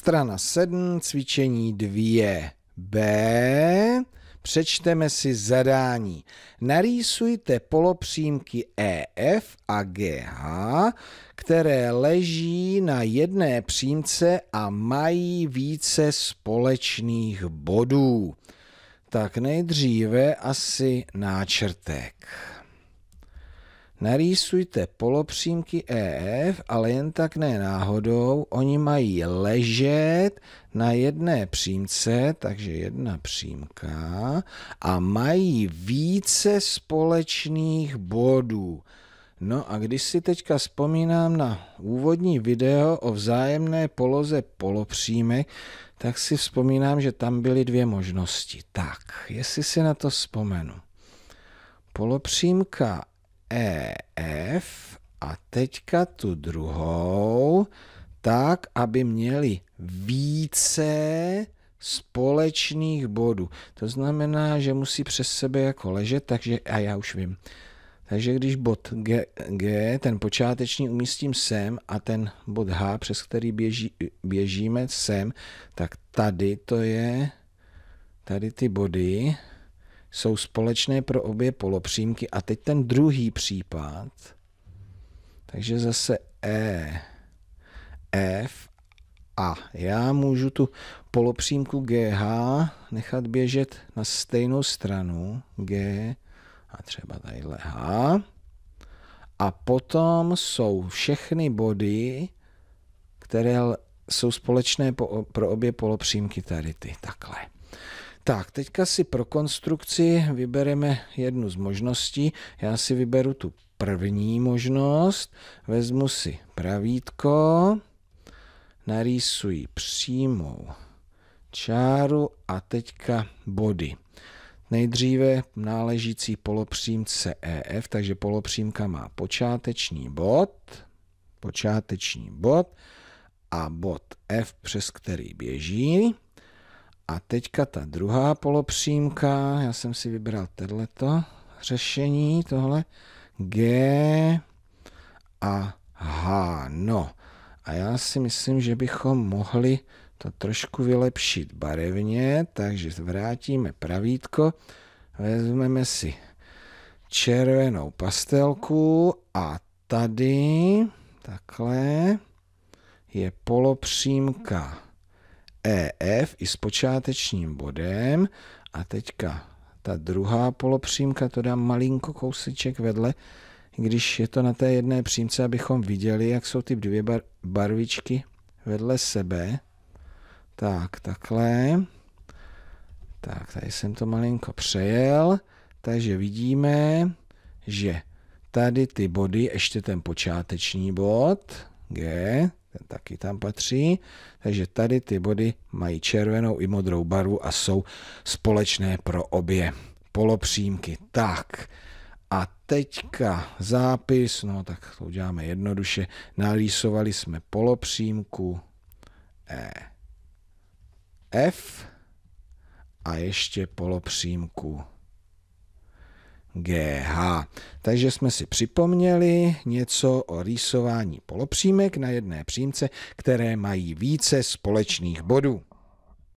Strana 7, cvičení 2. B. Přečteme si zadání. Narýsujte polopřímky EF a GH, které leží na jedné přímce a mají více společných bodů. Tak nejdříve asi náčrtek. Narýsujte polopřímky EF, ale jen tak ne náhodou. Oni mají ležet na jedné přímce, takže jedna přímka, a mají více společných bodů. No a když si teďka vzpomínám na úvodní video o vzájemné poloze polopřímek, tak si vzpomínám, že tam byly dvě možnosti. Tak, jestli si na to vzpomenu. Polopřímka E, F a teďka tu druhou, tak, aby měli více společných bodů. To znamená, že musí přes sebe jako ležet, takže, a já už vím, takže když bod G, G, ten počáteční, umístím sem a ten bod H, přes který běží, běžíme sem, tak tady to je, tady ty body, jsou společné pro obě polopřímky. A teď ten druhý případ. Takže zase E, F a já můžu tu polopřímku GH nechat běžet na stejnou stranu G a třeba tadyhle H. A potom jsou všechny body, které jsou společné pro obě polopřímky tady ty, takhle. Tak, teďka si pro konstrukci vybereme jednu z možností. Já si vyberu tu první možnost, vezmu si pravítko, narýsuji přímou čáru a teďka body. Nejdříve náležící polopřímce EF, takže polopřímka má počáteční bod, počáteční bod a bod F, přes který běží. A teďka ta druhá polopřímka, já jsem si vybral tohleto řešení, tohle G a H, no. A já si myslím, že bychom mohli to trošku vylepšit barevně, takže vrátíme pravítko, vezmeme si červenou pastelku a tady takhle je polopřímka EF i s počátečním bodem a teďka ta druhá polopřímka, to dám malinko kousiček vedle, když je to na té jedné přímce, abychom viděli, jak jsou ty dvě bar barvičky vedle sebe. Tak, takhle. Tak, tady jsem to malinko přejel. Takže vidíme, že tady ty body, ještě ten počáteční bod, G, ten taky tam patří. Takže tady ty body mají červenou i modrou barvu a jsou společné pro obě polopřímky. Tak a teďka zápis, no tak to uděláme jednoduše. Narýsovali jsme polopřímku E, F a ještě polopřímku E. GH. Takže jsme si připomněli něco o rýsování polopřímek na jedné přímce, které mají více společných bodů.